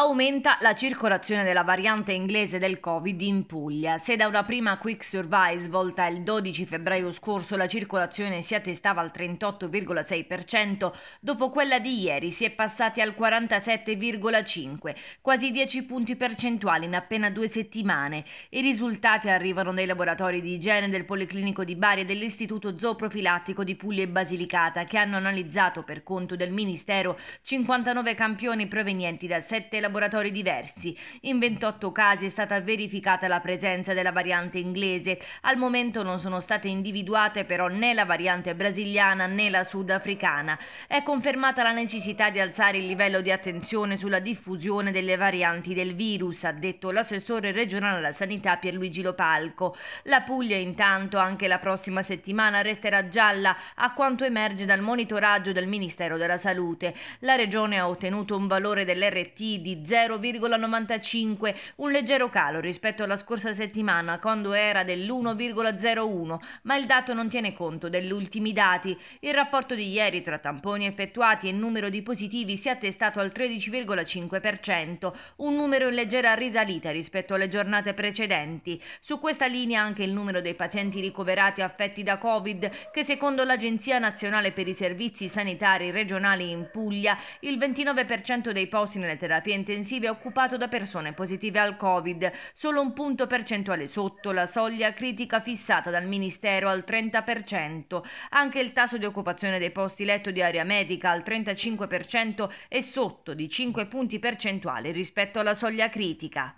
Aumenta la circolazione della variante inglese del Covid in Puglia. Se da una prima quick survive svolta il 12 febbraio scorso la circolazione si attestava al 38,6%, dopo quella di ieri si è passati al 47,5%, quasi 10 punti percentuali in appena due settimane. I risultati arrivano dai laboratori di igiene del Policlinico di Bari e dell'Istituto Zooprofilattico di Puglia e Basilicata, che hanno analizzato per conto del Ministero 59 campioni provenienti da 7 laboratori laboratori diversi. In 28 casi è stata verificata la presenza della variante inglese. Al momento non sono state individuate però né la variante brasiliana né la sudafricana. È confermata la necessità di alzare il livello di attenzione sulla diffusione delle varianti del virus, ha detto l'assessore regionale alla sanità Pierluigi Lopalco. La Puglia intanto anche la prossima settimana resterà gialla a quanto emerge dal monitoraggio del Ministero della Salute. La regione ha ottenuto un valore dell'RT di di 0,95, un leggero calo rispetto alla scorsa settimana quando era dell'1,01, ma il dato non tiene conto degli ultimi dati. Il rapporto di ieri tra tamponi effettuati e numero di positivi si è attestato al 13,5%, un numero in leggera risalita rispetto alle giornate precedenti. Su questa linea anche il numero dei pazienti ricoverati affetti da Covid, che secondo l'Agenzia Nazionale per i Servizi Sanitari Regionali in Puglia, il 29% dei posti nelle terapie intensivi è occupato da persone positive al Covid, solo un punto percentuale sotto la soglia critica fissata dal Ministero al 30%. Anche il tasso di occupazione dei posti letto di area medica al 35% è sotto di 5 punti percentuali rispetto alla soglia critica.